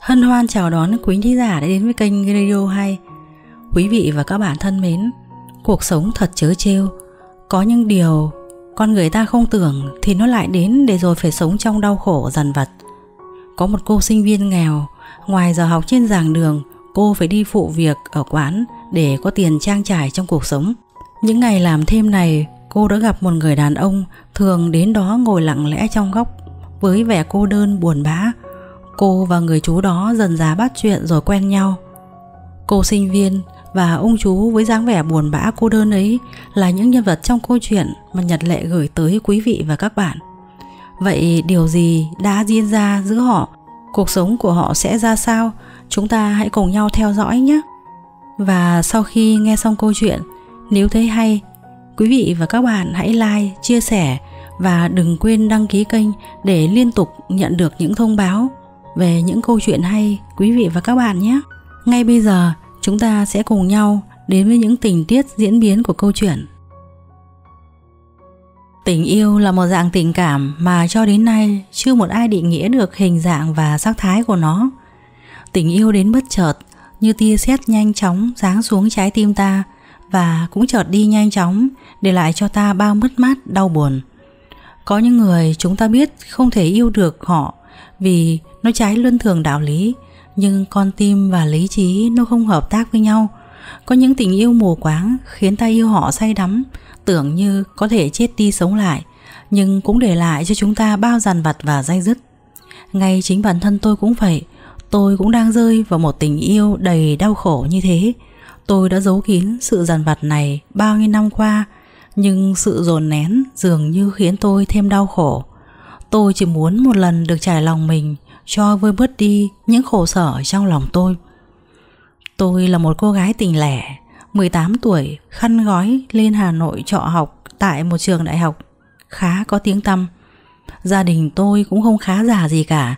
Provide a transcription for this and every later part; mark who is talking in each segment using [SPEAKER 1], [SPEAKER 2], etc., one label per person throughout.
[SPEAKER 1] Hân hoan chào đón quý thính giả đã đến với kênh Radio Hay Quý vị và các bạn thân mến Cuộc sống thật chớ trêu Có những điều con người ta không tưởng thì nó lại đến để rồi phải sống trong đau khổ dằn vật. Có một cô sinh viên nghèo Ngoài giờ học trên giảng đường Cô phải đi phụ việc ở quán để có tiền trang trải trong cuộc sống Những ngày làm thêm này Cô đã gặp một người đàn ông thường đến đó ngồi lặng lẽ trong góc Với vẻ cô đơn buồn bã Cô và người chú đó dần giá bắt chuyện rồi quen nhau Cô sinh viên và ông chú với dáng vẻ buồn bã cô đơn ấy là những nhân vật trong câu chuyện mà Nhật Lệ gửi tới quý vị và các bạn. Vậy điều gì đã diễn ra giữa họ? Cuộc sống của họ sẽ ra sao? Chúng ta hãy cùng nhau theo dõi nhé. Và sau khi nghe xong câu chuyện, nếu thấy hay, quý vị và các bạn hãy like, chia sẻ và đừng quên đăng ký kênh để liên tục nhận được những thông báo về những câu chuyện hay quý vị và các bạn nhé. Ngay bây giờ, chúng ta sẽ cùng nhau đến với những tình tiết diễn biến của câu chuyện. Tình yêu là một dạng tình cảm mà cho đến nay chưa một ai định nghĩa được hình dạng và sắc thái của nó. Tình yêu đến bất chợt, như tia sét nhanh chóng giáng xuống trái tim ta và cũng chợt đi nhanh chóng để lại cho ta bao mất mát đau buồn. Có những người chúng ta biết không thể yêu được họ vì nó trái luân thường đạo lý nhưng con tim và lý trí nó không hợp tác với nhau có những tình yêu mù quáng khiến ta yêu họ say đắm tưởng như có thể chết đi sống lại nhưng cũng để lại cho chúng ta bao dằn vặt và dai dứt ngay chính bản thân tôi cũng vậy tôi cũng đang rơi vào một tình yêu đầy đau khổ như thế tôi đã giấu kín sự dằn vặt này bao nhiêu năm qua nhưng sự dồn nén dường như khiến tôi thêm đau khổ Tôi chỉ muốn một lần được trải lòng mình cho vơi bớt đi những khổ sở trong lòng tôi. Tôi là một cô gái tình lẻ, 18 tuổi, khăn gói lên Hà Nội trọ học tại một trường đại học khá có tiếng tăm. Gia đình tôi cũng không khá giả gì cả.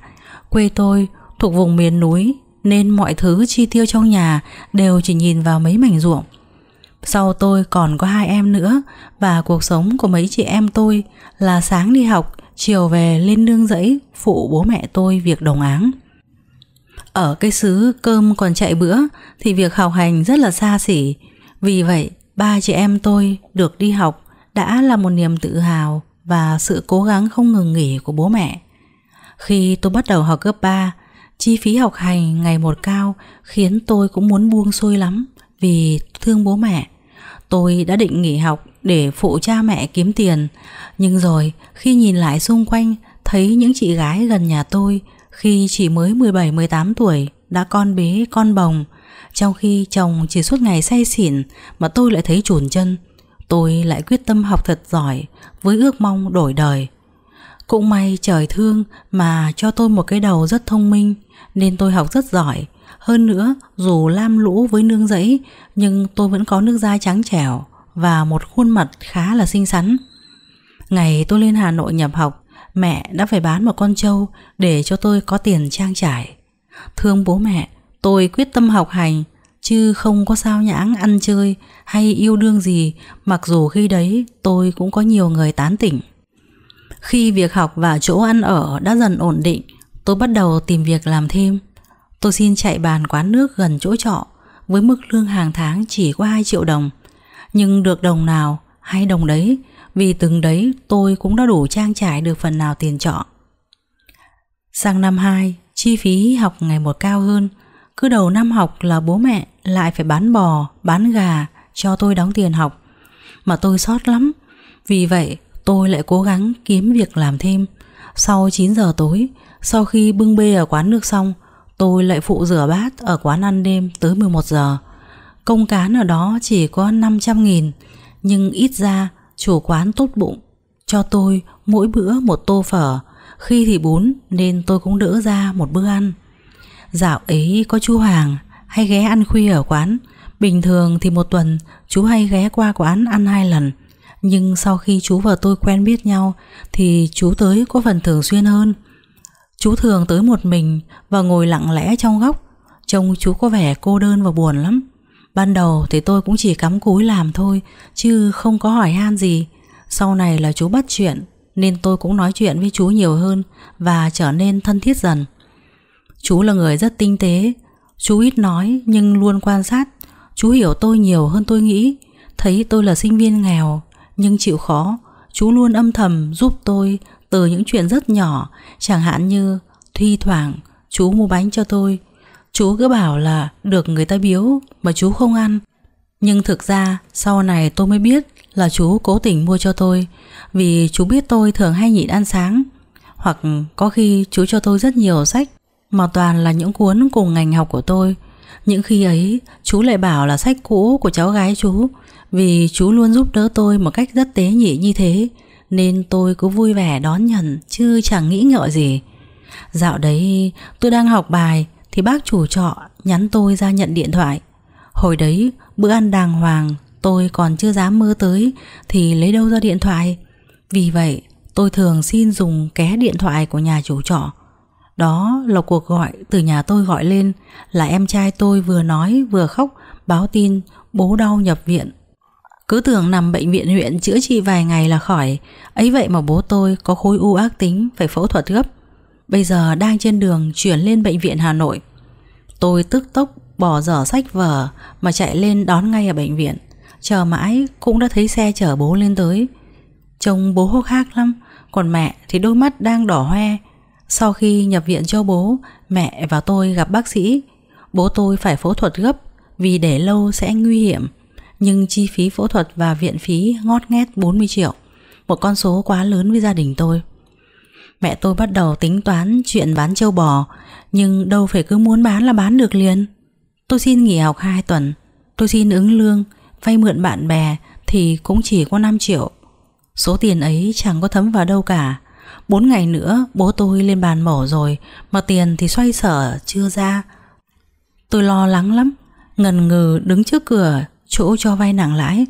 [SPEAKER 1] Quê tôi thuộc vùng miền núi nên mọi thứ chi tiêu trong nhà đều chỉ nhìn vào mấy mảnh ruộng. Sau tôi còn có hai em nữa và cuộc sống của mấy chị em tôi là sáng đi học, Chiều về lên nương rẫy phụ bố mẹ tôi việc đồng áng. Ở cái xứ cơm còn chạy bữa thì việc học hành rất là xa xỉ. Vì vậy, ba chị em tôi được đi học đã là một niềm tự hào và sự cố gắng không ngừng nghỉ của bố mẹ. Khi tôi bắt đầu học cấp 3, chi phí học hành ngày một cao khiến tôi cũng muốn buông xuôi lắm vì thương bố mẹ Tôi đã định nghỉ học để phụ cha mẹ kiếm tiền Nhưng rồi khi nhìn lại xung quanh Thấy những chị gái gần nhà tôi Khi chỉ mới 17-18 tuổi Đã con bế con bồng Trong khi chồng chỉ suốt ngày say xỉn Mà tôi lại thấy chùn chân Tôi lại quyết tâm học thật giỏi Với ước mong đổi đời Cũng may trời thương Mà cho tôi một cái đầu rất thông minh Nên tôi học rất giỏi hơn nữa, dù lam lũ với nương giấy, nhưng tôi vẫn có nước da trắng trẻo và một khuôn mặt khá là xinh xắn. Ngày tôi lên Hà Nội nhập học, mẹ đã phải bán một con trâu để cho tôi có tiền trang trải. Thương bố mẹ, tôi quyết tâm học hành, chứ không có sao nhãng ăn chơi hay yêu đương gì, mặc dù khi đấy tôi cũng có nhiều người tán tỉnh. Khi việc học và chỗ ăn ở đã dần ổn định, tôi bắt đầu tìm việc làm thêm. Tôi xin chạy bàn quán nước gần chỗ trọ với mức lương hàng tháng chỉ có 2 triệu đồng. Nhưng được đồng nào hay đồng đấy vì từng đấy tôi cũng đã đủ trang trải được phần nào tiền trọ. Sang năm 2, chi phí học ngày một cao hơn. Cứ đầu năm học là bố mẹ lại phải bán bò, bán gà cho tôi đóng tiền học. Mà tôi sót lắm. Vì vậy tôi lại cố gắng kiếm việc làm thêm. Sau 9 giờ tối, sau khi bưng bê ở quán nước xong, Tôi lại phụ rửa bát ở quán ăn đêm tới 11 giờ. Công cán ở đó chỉ có 500 nghìn, nhưng ít ra chủ quán tốt bụng. Cho tôi mỗi bữa một tô phở, khi thì bún nên tôi cũng đỡ ra một bữa ăn. Dạo ấy có chú Hoàng hay ghé ăn khuya ở quán. Bình thường thì một tuần chú hay ghé qua quán ăn hai lần. Nhưng sau khi chú và tôi quen biết nhau thì chú tới có phần thường xuyên hơn. Chú thường tới một mình Và ngồi lặng lẽ trong góc Trông chú có vẻ cô đơn và buồn lắm Ban đầu thì tôi cũng chỉ cắm cúi làm thôi Chứ không có hỏi han gì Sau này là chú bắt chuyện Nên tôi cũng nói chuyện với chú nhiều hơn Và trở nên thân thiết dần Chú là người rất tinh tế Chú ít nói nhưng luôn quan sát Chú hiểu tôi nhiều hơn tôi nghĩ Thấy tôi là sinh viên nghèo Nhưng chịu khó Chú luôn âm thầm giúp tôi từ những chuyện rất nhỏ, chẳng hạn như thi thoảng chú mua bánh cho tôi, chú cứ bảo là được người ta biếu mà chú không ăn. Nhưng thực ra sau này tôi mới biết là chú cố tình mua cho tôi vì chú biết tôi thường hay nhịn ăn sáng hoặc có khi chú cho tôi rất nhiều sách mà toàn là những cuốn cùng ngành học của tôi. Những khi ấy chú lại bảo là sách cũ của cháu gái chú vì chú luôn giúp đỡ tôi một cách rất tế nhị như thế nên tôi cứ vui vẻ đón nhận Chứ chẳng nghĩ ngợi gì Dạo đấy tôi đang học bài Thì bác chủ trọ nhắn tôi ra nhận điện thoại Hồi đấy bữa ăn đàng hoàng Tôi còn chưa dám mơ tới Thì lấy đâu ra điện thoại Vì vậy tôi thường xin dùng ké điện thoại của nhà chủ trọ Đó là cuộc gọi từ nhà tôi gọi lên Là em trai tôi vừa nói vừa khóc Báo tin bố đau nhập viện cứ tưởng nằm bệnh viện huyện chữa trị vài ngày là khỏi Ấy vậy mà bố tôi có khối u ác tính Phải phẫu thuật gấp Bây giờ đang trên đường chuyển lên bệnh viện Hà Nội Tôi tức tốc bỏ dở sách vở Mà chạy lên đón ngay ở bệnh viện Chờ mãi cũng đã thấy xe chở bố lên tới Trông bố hốc hác lắm Còn mẹ thì đôi mắt đang đỏ hoe Sau khi nhập viện cho bố Mẹ và tôi gặp bác sĩ Bố tôi phải phẫu thuật gấp Vì để lâu sẽ nguy hiểm nhưng chi phí phẫu thuật và viện phí ngót nghét 40 triệu, một con số quá lớn với gia đình tôi. Mẹ tôi bắt đầu tính toán chuyện bán châu bò, nhưng đâu phải cứ muốn bán là bán được liền. Tôi xin nghỉ học 2 tuần, tôi xin ứng lương, vay mượn bạn bè thì cũng chỉ có 5 triệu. Số tiền ấy chẳng có thấm vào đâu cả. 4 ngày nữa bố tôi lên bàn mổ rồi, mà tiền thì xoay sở chưa ra. Tôi lo lắng lắm, ngần ngừ đứng trước cửa chỗ cho vay nặng lãi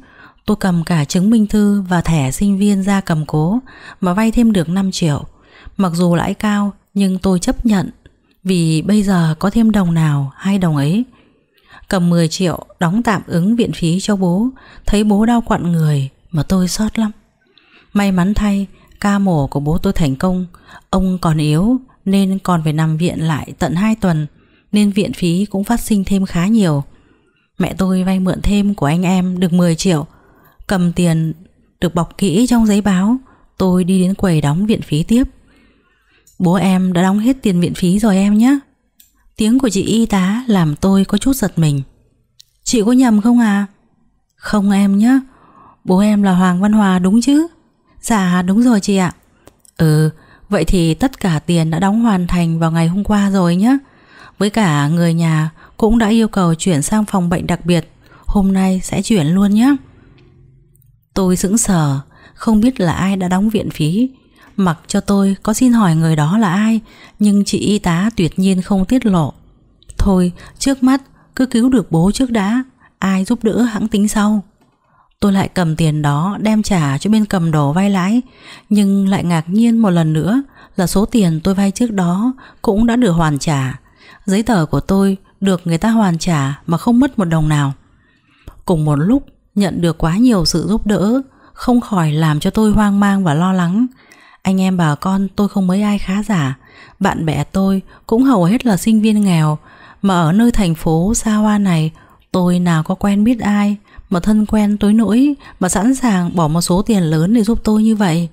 [SPEAKER 1] Tôi cầm cả chứng minh thư và thẻ sinh viên ra cầm cố Mà vay thêm được 5 triệu Mặc dù lãi cao nhưng tôi chấp nhận Vì bây giờ có thêm đồng nào hay đồng ấy Cầm 10 triệu đóng tạm ứng viện phí cho bố Thấy bố đau quặn người mà tôi xót lắm May mắn thay ca mổ của bố tôi thành công Ông còn yếu nên còn phải nằm viện lại tận 2 tuần Nên viện phí cũng phát sinh thêm khá nhiều Mẹ tôi vay mượn thêm của anh em được 10 triệu Cầm tiền được bọc kỹ trong giấy báo Tôi đi đến quầy đóng viện phí tiếp Bố em đã đóng hết tiền viện phí rồi em nhé Tiếng của chị y tá làm tôi có chút giật mình Chị có nhầm không à? Không em nhé Bố em là Hoàng Văn Hòa đúng chứ? Dạ đúng rồi chị ạ Ừ vậy thì tất cả tiền đã đóng hoàn thành vào ngày hôm qua rồi nhé Với cả người nhà cũng đã yêu cầu chuyển sang phòng bệnh đặc biệt Hôm nay sẽ chuyển luôn nhé Tôi sững sờ Không biết là ai đã đóng viện phí Mặc cho tôi có xin hỏi người đó là ai Nhưng chị y tá tuyệt nhiên không tiết lộ Thôi trước mắt cứ cứu được bố trước đã Ai giúp đỡ hãng tính sau Tôi lại cầm tiền đó đem trả cho bên cầm đồ vay lãi Nhưng lại ngạc nhiên một lần nữa Là số tiền tôi vay trước đó cũng đã được hoàn trả Giấy tờ của tôi được người ta hoàn trả mà không mất một đồng nào. Cùng một lúc nhận được quá nhiều sự giúp đỡ, không khỏi làm cho tôi hoang mang và lo lắng. Anh em bà con tôi không mấy ai khá giả, bạn bè tôi cũng hầu hết là sinh viên nghèo, mà ở nơi thành phố xa hoa này tôi nào có quen biết ai mà thân quen tối nỗi mà sẵn sàng bỏ một số tiền lớn để giúp tôi như vậy.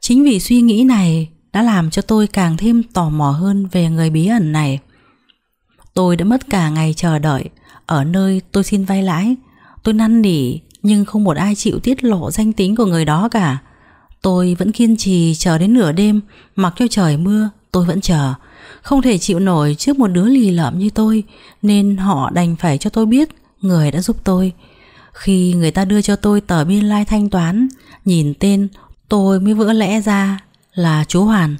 [SPEAKER 1] Chính vì suy nghĩ này đã làm cho tôi càng thêm tò mò hơn về người bí ẩn này. Tôi đã mất cả ngày chờ đợi Ở nơi tôi xin vay lãi Tôi năn nỉ Nhưng không một ai chịu tiết lộ danh tính của người đó cả Tôi vẫn kiên trì chờ đến nửa đêm Mặc cho trời mưa Tôi vẫn chờ Không thể chịu nổi trước một đứa lì lợm như tôi Nên họ đành phải cho tôi biết Người đã giúp tôi Khi người ta đưa cho tôi tờ biên lai like thanh toán Nhìn tên Tôi mới vỡ lẽ ra là chú Hoàn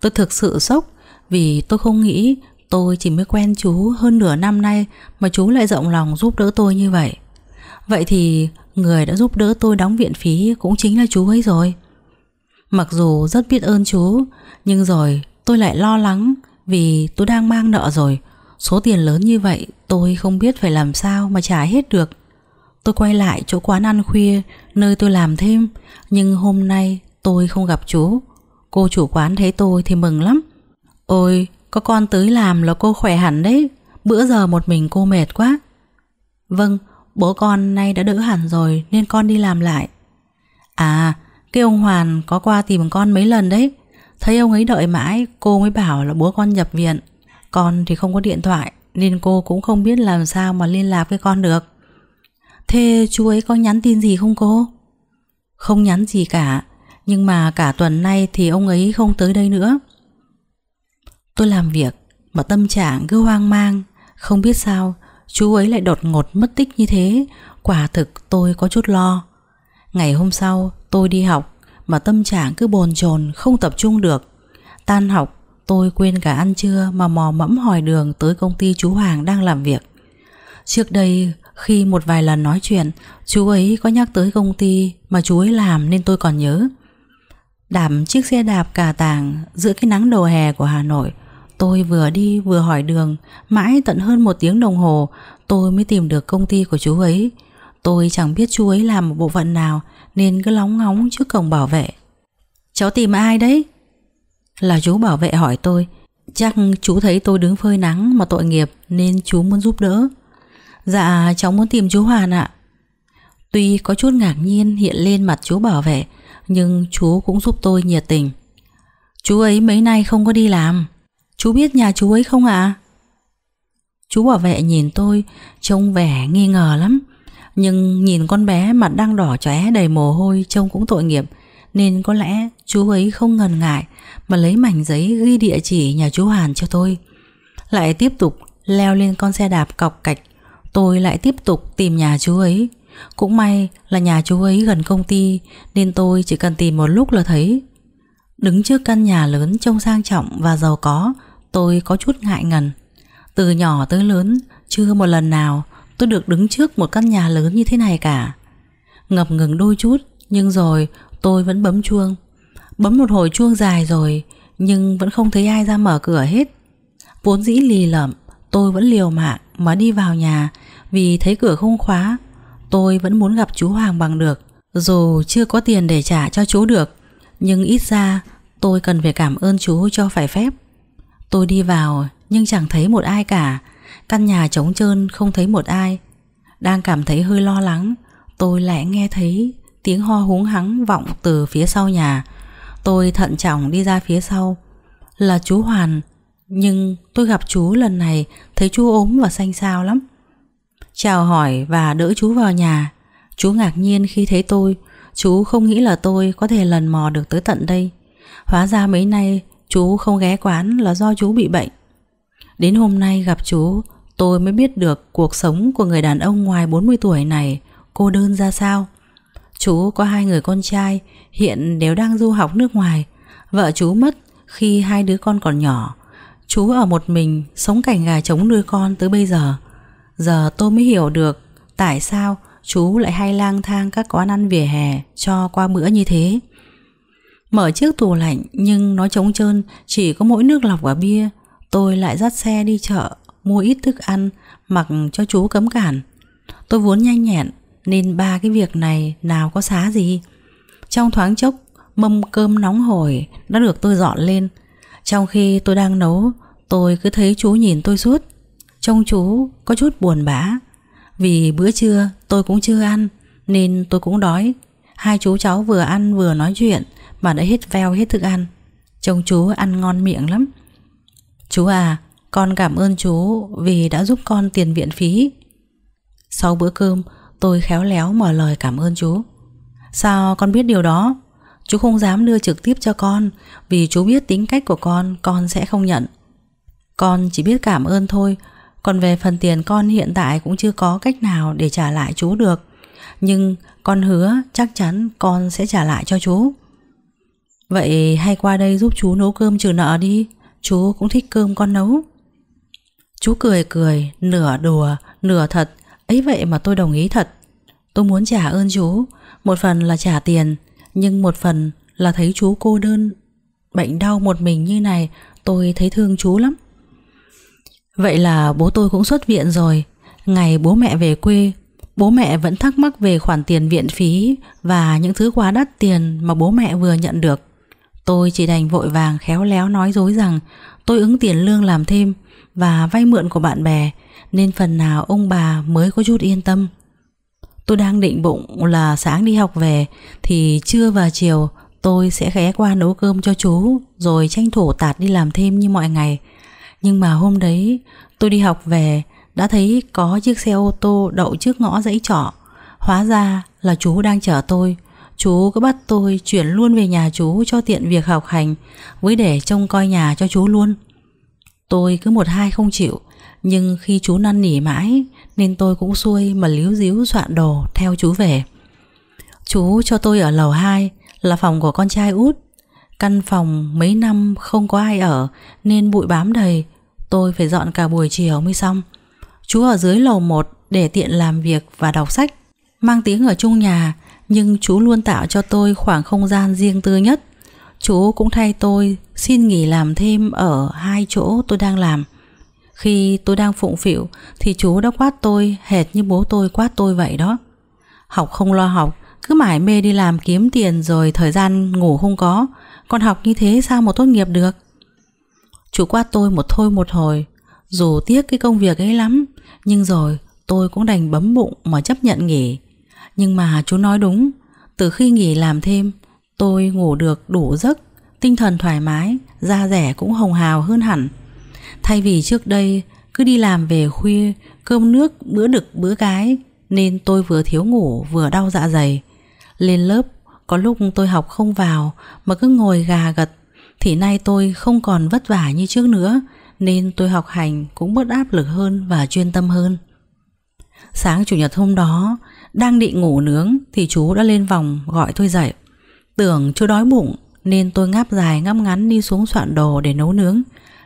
[SPEAKER 1] Tôi thực sự sốc Vì tôi không nghĩ Tôi chỉ mới quen chú hơn nửa năm nay mà chú lại rộng lòng giúp đỡ tôi như vậy. Vậy thì người đã giúp đỡ tôi đóng viện phí cũng chính là chú ấy rồi. Mặc dù rất biết ơn chú, nhưng rồi tôi lại lo lắng vì tôi đang mang nợ rồi. Số tiền lớn như vậy tôi không biết phải làm sao mà trả hết được. Tôi quay lại chỗ quán ăn khuya nơi tôi làm thêm, nhưng hôm nay tôi không gặp chú. Cô chủ quán thấy tôi thì mừng lắm. Ôi, có con tới làm là cô khỏe hẳn đấy Bữa giờ một mình cô mệt quá Vâng, bố con nay đã đỡ hẳn rồi Nên con đi làm lại À, cái ông Hoàn có qua tìm con mấy lần đấy Thấy ông ấy đợi mãi Cô mới bảo là bố con nhập viện Con thì không có điện thoại Nên cô cũng không biết làm sao mà liên lạc với con được Thế chú ấy có nhắn tin gì không cô? Không nhắn gì cả Nhưng mà cả tuần nay thì ông ấy không tới đây nữa Tôi làm việc mà tâm trạng cứ hoang mang Không biết sao chú ấy lại đột ngột mất tích như thế Quả thực tôi có chút lo Ngày hôm sau tôi đi học Mà tâm trạng cứ bồn chồn không tập trung được Tan học tôi quên cả ăn trưa Mà mò mẫm hỏi đường tới công ty chú Hoàng đang làm việc Trước đây khi một vài lần nói chuyện Chú ấy có nhắc tới công ty mà chú ấy làm nên tôi còn nhớ Đạp chiếc xe đạp cà tàng giữa cái nắng đầu hè của Hà Nội Tôi vừa đi vừa hỏi đường, mãi tận hơn một tiếng đồng hồ tôi mới tìm được công ty của chú ấy. Tôi chẳng biết chú ấy làm một bộ phận nào nên cứ lóng ngóng trước cổng bảo vệ. Cháu tìm ai đấy? Là chú bảo vệ hỏi tôi. Chắc chú thấy tôi đứng phơi nắng mà tội nghiệp nên chú muốn giúp đỡ. Dạ cháu muốn tìm chú Hoàn ạ. Tuy có chút ngạc nhiên hiện lên mặt chú bảo vệ nhưng chú cũng giúp tôi nhiệt tình. Chú ấy mấy nay không có đi làm. Chú biết nhà chú ấy không ạ? À? Chú bảo vệ nhìn tôi Trông vẻ nghi ngờ lắm Nhưng nhìn con bé mặt đang đỏ trẻ đầy mồ hôi Trông cũng tội nghiệp Nên có lẽ chú ấy không ngần ngại Mà lấy mảnh giấy ghi địa chỉ nhà chú Hàn cho tôi Lại tiếp tục leo lên con xe đạp cọc cạch Tôi lại tiếp tục tìm nhà chú ấy Cũng may là nhà chú ấy gần công ty Nên tôi chỉ cần tìm một lúc là thấy Đứng trước căn nhà lớn trông sang trọng và giàu có Tôi có chút ngại ngần Từ nhỏ tới lớn Chưa một lần nào tôi được đứng trước một căn nhà lớn như thế này cả Ngập ngừng đôi chút Nhưng rồi tôi vẫn bấm chuông Bấm một hồi chuông dài rồi Nhưng vẫn không thấy ai ra mở cửa hết Vốn dĩ lì lợm Tôi vẫn liều mạng mà đi vào nhà Vì thấy cửa không khóa Tôi vẫn muốn gặp chú Hoàng bằng được Dù chưa có tiền để trả cho chú được Nhưng ít ra tôi cần phải cảm ơn chú cho phải phép Tôi đi vào nhưng chẳng thấy một ai cả Căn nhà trống trơn không thấy một ai Đang cảm thấy hơi lo lắng Tôi lại nghe thấy tiếng ho húng hắng vọng từ phía sau nhà Tôi thận trọng đi ra phía sau Là chú Hoàn Nhưng tôi gặp chú lần này Thấy chú ốm và xanh xao lắm Chào hỏi và đỡ chú vào nhà Chú ngạc nhiên khi thấy tôi Chú không nghĩ là tôi có thể lần mò được tới tận đây Hóa ra mấy nay Chú không ghé quán là do chú bị bệnh Đến hôm nay gặp chú Tôi mới biết được cuộc sống của người đàn ông ngoài 40 tuổi này Cô đơn ra sao Chú có hai người con trai Hiện đều đang du học nước ngoài Vợ chú mất khi hai đứa con còn nhỏ Chú ở một mình Sống cảnh gà trống nuôi con tới bây giờ Giờ tôi mới hiểu được Tại sao chú lại hay lang thang các quán ăn vỉa hè Cho qua bữa như thế Mở chiếc tủ lạnh nhưng nó trống trơn Chỉ có mỗi nước lọc và bia Tôi lại dắt xe đi chợ Mua ít thức ăn Mặc cho chú cấm cản Tôi vốn nhanh nhẹn Nên ba cái việc này nào có xá gì Trong thoáng chốc Mâm cơm nóng hổi đã được tôi dọn lên Trong khi tôi đang nấu Tôi cứ thấy chú nhìn tôi suốt Trông chú có chút buồn bã Vì bữa trưa tôi cũng chưa ăn Nên tôi cũng đói Hai chú cháu vừa ăn vừa nói chuyện mà đã hết veo hết thức ăn Trông chú ăn ngon miệng lắm Chú à Con cảm ơn chú vì đã giúp con tiền viện phí Sau bữa cơm Tôi khéo léo mở lời cảm ơn chú Sao con biết điều đó Chú không dám đưa trực tiếp cho con Vì chú biết tính cách của con Con sẽ không nhận Con chỉ biết cảm ơn thôi Còn về phần tiền con hiện tại cũng chưa có cách nào Để trả lại chú được Nhưng con hứa chắc chắn con sẽ trả lại cho chú Vậy hay qua đây giúp chú nấu cơm trừ nợ đi Chú cũng thích cơm con nấu Chú cười cười Nửa đùa, nửa thật ấy vậy mà tôi đồng ý thật Tôi muốn trả ơn chú Một phần là trả tiền Nhưng một phần là thấy chú cô đơn Bệnh đau một mình như này Tôi thấy thương chú lắm Vậy là bố tôi cũng xuất viện rồi Ngày bố mẹ về quê Bố mẹ vẫn thắc mắc về khoản tiền viện phí Và những thứ quá đắt tiền Mà bố mẹ vừa nhận được Tôi chỉ đành vội vàng khéo léo nói dối rằng tôi ứng tiền lương làm thêm và vay mượn của bạn bè nên phần nào ông bà mới có chút yên tâm. Tôi đang định bụng là sáng đi học về thì trưa và chiều tôi sẽ ghé qua nấu cơm cho chú rồi tranh thủ tạt đi làm thêm như mọi ngày. Nhưng mà hôm đấy tôi đi học về đã thấy có chiếc xe ô tô đậu trước ngõ dãy trọ. Hóa ra là chú đang chở tôi. Chú cứ bắt tôi chuyển luôn về nhà chú cho tiện việc học hành Với để trông coi nhà cho chú luôn Tôi cứ một hai không chịu Nhưng khi chú năn nỉ mãi Nên tôi cũng xuôi mà líu díu soạn đồ theo chú về Chú cho tôi ở lầu hai Là phòng của con trai út Căn phòng mấy năm không có ai ở Nên bụi bám đầy Tôi phải dọn cả buổi chiều mới xong Chú ở dưới lầu một để tiện làm việc và đọc sách Mang tiếng ở chung nhà nhưng chú luôn tạo cho tôi khoảng không gian riêng tư nhất chú cũng thay tôi xin nghỉ làm thêm ở hai chỗ tôi đang làm khi tôi đang phụng phịu thì chú đã quát tôi hệt như bố tôi quát tôi vậy đó học không lo học cứ mãi mê đi làm kiếm tiền rồi thời gian ngủ không có còn học như thế sao mà tốt nghiệp được chú quát tôi một thôi một hồi dù tiếc cái công việc ấy lắm nhưng rồi tôi cũng đành bấm bụng mà chấp nhận nghỉ nhưng mà chú nói đúng Từ khi nghỉ làm thêm Tôi ngủ được đủ giấc Tinh thần thoải mái Da rẻ cũng hồng hào hơn hẳn Thay vì trước đây cứ đi làm về khuya Cơm nước bữa đực bữa cái Nên tôi vừa thiếu ngủ vừa đau dạ dày Lên lớp Có lúc tôi học không vào Mà cứ ngồi gà gật Thì nay tôi không còn vất vả như trước nữa Nên tôi học hành cũng bớt áp lực hơn Và chuyên tâm hơn Sáng chủ nhật hôm đó đang định ngủ nướng Thì chú đã lên vòng gọi tôi dậy Tưởng chú đói bụng Nên tôi ngáp dài ngáp ngắn đi xuống soạn đồ để nấu nướng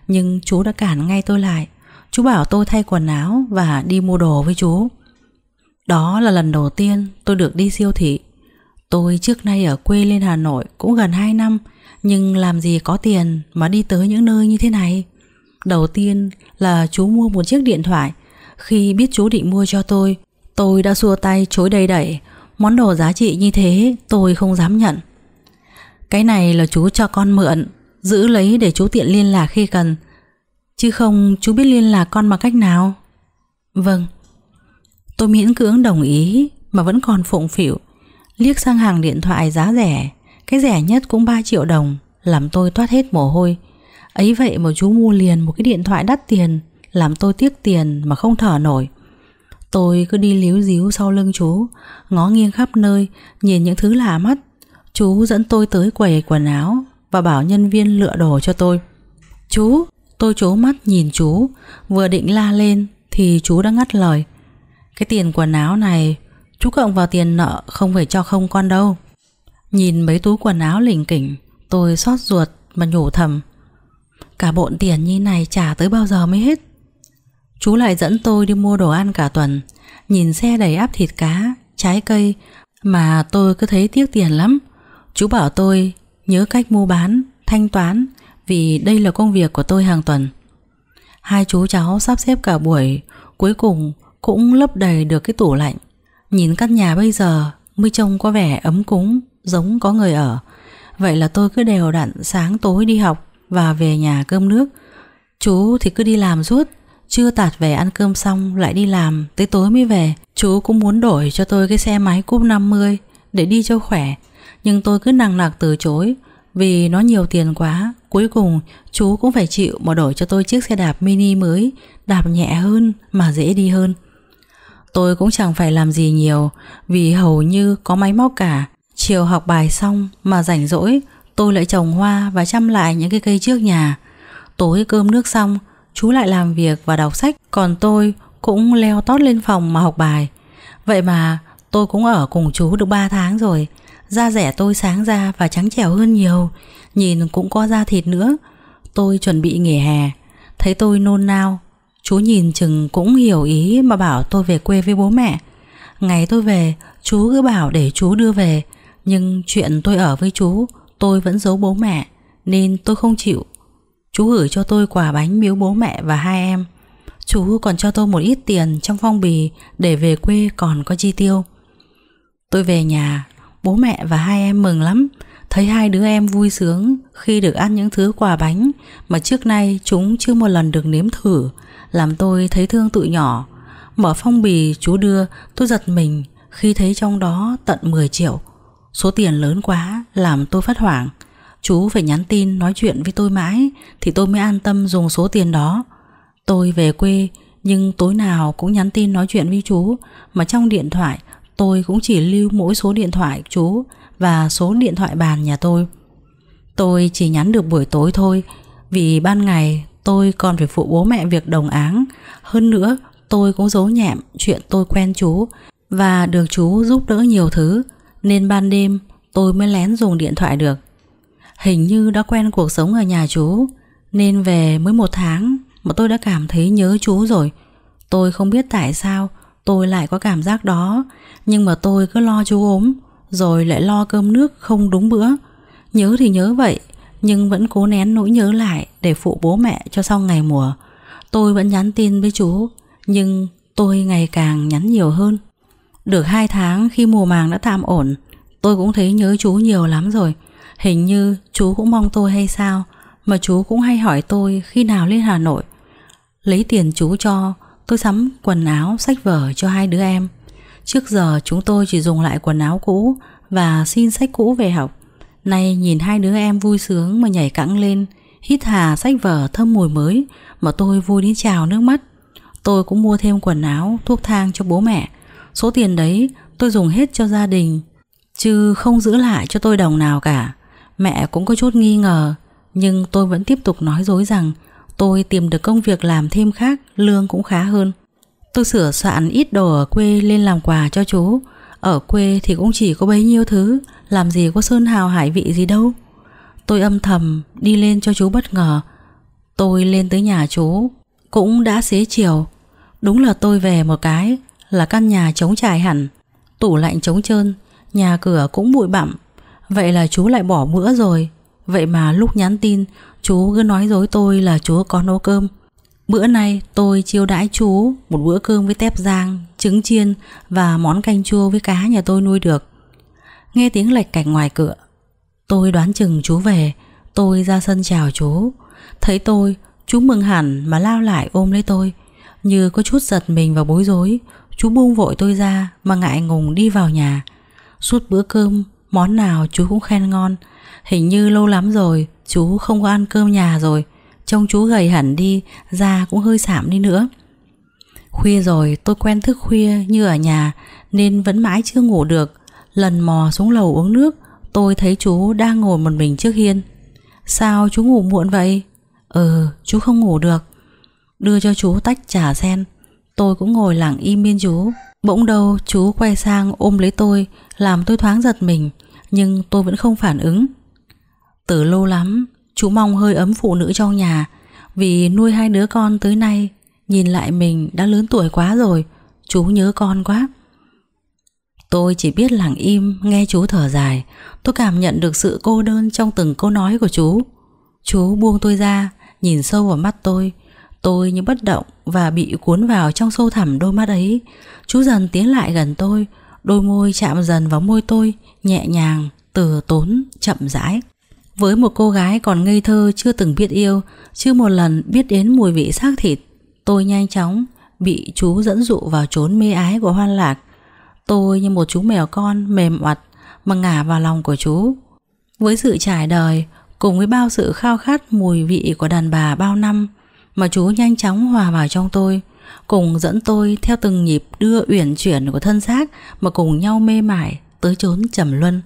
[SPEAKER 1] Nhưng chú đã cản ngay tôi lại Chú bảo tôi thay quần áo Và đi mua đồ với chú Đó là lần đầu tiên tôi được đi siêu thị Tôi trước nay ở quê lên Hà Nội Cũng gần 2 năm Nhưng làm gì có tiền Mà đi tới những nơi như thế này Đầu tiên là chú mua một chiếc điện thoại Khi biết chú định mua cho tôi Tôi đã xua tay chối đầy đẩy Món đồ giá trị như thế tôi không dám nhận Cái này là chú cho con mượn Giữ lấy để chú tiện liên lạc khi cần Chứ không chú biết liên lạc con bằng cách nào Vâng Tôi miễn cưỡng đồng ý Mà vẫn còn phụng phịu Liếc sang hàng điện thoại giá rẻ Cái rẻ nhất cũng 3 triệu đồng Làm tôi toát hết mồ hôi Ấy vậy mà chú mua liền một cái điện thoại đắt tiền Làm tôi tiếc tiền mà không thở nổi Tôi cứ đi líu díu sau lưng chú, ngó nghiêng khắp nơi, nhìn những thứ lạ mắt. Chú dẫn tôi tới quầy quần áo và bảo nhân viên lựa đồ cho tôi. Chú, tôi chố mắt nhìn chú, vừa định la lên thì chú đã ngắt lời. Cái tiền quần áo này, chú cộng vào tiền nợ không phải cho không con đâu. Nhìn mấy túi quần áo lỉnh kỉnh, tôi xót ruột mà nhủ thầm. Cả bộn tiền như này trả tới bao giờ mới hết. Chú lại dẫn tôi đi mua đồ ăn cả tuần Nhìn xe đầy áp thịt cá, trái cây Mà tôi cứ thấy tiếc tiền lắm Chú bảo tôi nhớ cách mua bán, thanh toán Vì đây là công việc của tôi hàng tuần Hai chú cháu sắp xếp cả buổi Cuối cùng cũng lấp đầy được cái tủ lạnh Nhìn căn nhà bây giờ Mới trông có vẻ ấm cúng Giống có người ở Vậy là tôi cứ đều đặn sáng tối đi học Và về nhà cơm nước Chú thì cứ đi làm suốt chưa tạt về ăn cơm xong lại đi làm Tới tối mới về Chú cũng muốn đổi cho tôi cái xe máy cúp 50 Để đi cho khỏe Nhưng tôi cứ nặng nặc từ chối Vì nó nhiều tiền quá Cuối cùng chú cũng phải chịu mà đổi cho tôi chiếc xe đạp mini mới Đạp nhẹ hơn mà dễ đi hơn Tôi cũng chẳng phải làm gì nhiều Vì hầu như có máy móc cả Chiều học bài xong mà rảnh rỗi Tôi lại trồng hoa và chăm lại những cái cây trước nhà Tối cơm nước xong chú lại làm việc và đọc sách, còn tôi cũng leo tót lên phòng mà học bài. Vậy mà tôi cũng ở cùng chú được 3 tháng rồi, da rẻ tôi sáng ra và trắng trẻo hơn nhiều, nhìn cũng có da thịt nữa. Tôi chuẩn bị nghỉ hè, thấy tôi nôn nao, chú nhìn chừng cũng hiểu ý mà bảo tôi về quê với bố mẹ. Ngày tôi về, chú cứ bảo để chú đưa về, nhưng chuyện tôi ở với chú, tôi vẫn giấu bố mẹ nên tôi không chịu Chú gửi cho tôi quả bánh miếu bố mẹ và hai em Chú còn cho tôi một ít tiền trong phong bì Để về quê còn có chi tiêu Tôi về nhà Bố mẹ và hai em mừng lắm Thấy hai đứa em vui sướng Khi được ăn những thứ quà bánh Mà trước nay chúng chưa một lần được nếm thử Làm tôi thấy thương tụi nhỏ Mở phong bì chú đưa Tôi giật mình khi thấy trong đó tận 10 triệu Số tiền lớn quá làm tôi phát hoảng Chú phải nhắn tin nói chuyện với tôi mãi Thì tôi mới an tâm dùng số tiền đó Tôi về quê Nhưng tối nào cũng nhắn tin nói chuyện với chú Mà trong điện thoại Tôi cũng chỉ lưu mỗi số điện thoại chú Và số điện thoại bàn nhà tôi Tôi chỉ nhắn được buổi tối thôi Vì ban ngày tôi còn phải phụ bố mẹ việc đồng áng Hơn nữa tôi cũng giấu nhẹm chuyện tôi quen chú Và được chú giúp đỡ nhiều thứ Nên ban đêm tôi mới lén dùng điện thoại được Hình như đã quen cuộc sống ở nhà chú Nên về mới một tháng Mà tôi đã cảm thấy nhớ chú rồi Tôi không biết tại sao Tôi lại có cảm giác đó Nhưng mà tôi cứ lo chú ốm Rồi lại lo cơm nước không đúng bữa Nhớ thì nhớ vậy Nhưng vẫn cố nén nỗi nhớ lại Để phụ bố mẹ cho sau ngày mùa Tôi vẫn nhắn tin với chú Nhưng tôi ngày càng nhắn nhiều hơn Được 2 tháng khi mùa màng đã tạm ổn Tôi cũng thấy nhớ chú nhiều lắm rồi Hình như chú cũng mong tôi hay sao Mà chú cũng hay hỏi tôi khi nào lên Hà Nội Lấy tiền chú cho Tôi sắm quần áo, sách vở cho hai đứa em Trước giờ chúng tôi chỉ dùng lại quần áo cũ Và xin sách cũ về học Nay nhìn hai đứa em vui sướng mà nhảy cẳng lên Hít hà sách vở thơm mùi mới Mà tôi vui đến trào nước mắt Tôi cũng mua thêm quần áo, thuốc thang cho bố mẹ Số tiền đấy tôi dùng hết cho gia đình Chứ không giữ lại cho tôi đồng nào cả Mẹ cũng có chút nghi ngờ Nhưng tôi vẫn tiếp tục nói dối rằng Tôi tìm được công việc làm thêm khác Lương cũng khá hơn Tôi sửa soạn ít đồ ở quê lên làm quà cho chú Ở quê thì cũng chỉ có bấy nhiêu thứ Làm gì có sơn hào hải vị gì đâu Tôi âm thầm đi lên cho chú bất ngờ Tôi lên tới nhà chú Cũng đã xế chiều Đúng là tôi về một cái Là căn nhà trống trải hẳn Tủ lạnh trống trơn Nhà cửa cũng bụi bặm Vậy là chú lại bỏ bữa rồi Vậy mà lúc nhắn tin Chú cứ nói dối tôi là chú có nấu cơm Bữa nay tôi chiêu đãi chú Một bữa cơm với tép rang Trứng chiên và món canh chua Với cá nhà tôi nuôi được Nghe tiếng lạch cạch ngoài cửa Tôi đoán chừng chú về Tôi ra sân chào chú Thấy tôi chú mừng hẳn mà lao lại ôm lấy tôi Như có chút giật mình và bối rối Chú buông vội tôi ra Mà ngại ngùng đi vào nhà Suốt bữa cơm Món nào chú cũng khen ngon Hình như lâu lắm rồi Chú không có ăn cơm nhà rồi Trông chú gầy hẳn đi Da cũng hơi sạm đi nữa Khuya rồi tôi quen thức khuya như ở nhà Nên vẫn mãi chưa ngủ được Lần mò xuống lầu uống nước Tôi thấy chú đang ngồi một mình trước hiên Sao chú ngủ muộn vậy Ừ chú không ngủ được Đưa cho chú tách trà sen Tôi cũng ngồi lặng im bên chú Bỗng đâu chú quay sang ôm lấy tôi làm tôi thoáng giật mình, nhưng tôi vẫn không phản ứng. Từ lâu lắm, chú mong hơi ấm phụ nữ trong nhà, vì nuôi hai đứa con tới nay, nhìn lại mình đã lớn tuổi quá rồi, chú nhớ con quá. Tôi chỉ biết lặng im nghe chú thở dài, tôi cảm nhận được sự cô đơn trong từng câu nói của chú. Chú buông tôi ra, nhìn sâu vào mắt tôi, tôi như bất động và bị cuốn vào trong sâu thẳm đôi mắt ấy. Chú dần tiến lại gần tôi, Đôi môi chạm dần vào môi tôi Nhẹ nhàng, từ tốn, chậm rãi Với một cô gái còn ngây thơ Chưa từng biết yêu Chưa một lần biết đến mùi vị xác thịt Tôi nhanh chóng Bị chú dẫn dụ vào chốn mê ái của hoan lạc Tôi như một chú mèo con Mềm oặt mà ngả vào lòng của chú Với sự trải đời Cùng với bao sự khao khát mùi vị của đàn bà bao năm Mà chú nhanh chóng hòa vào trong tôi cùng dẫn tôi theo từng nhịp đưa uyển chuyển của thân xác mà cùng nhau mê mải tới chốn trầm luân.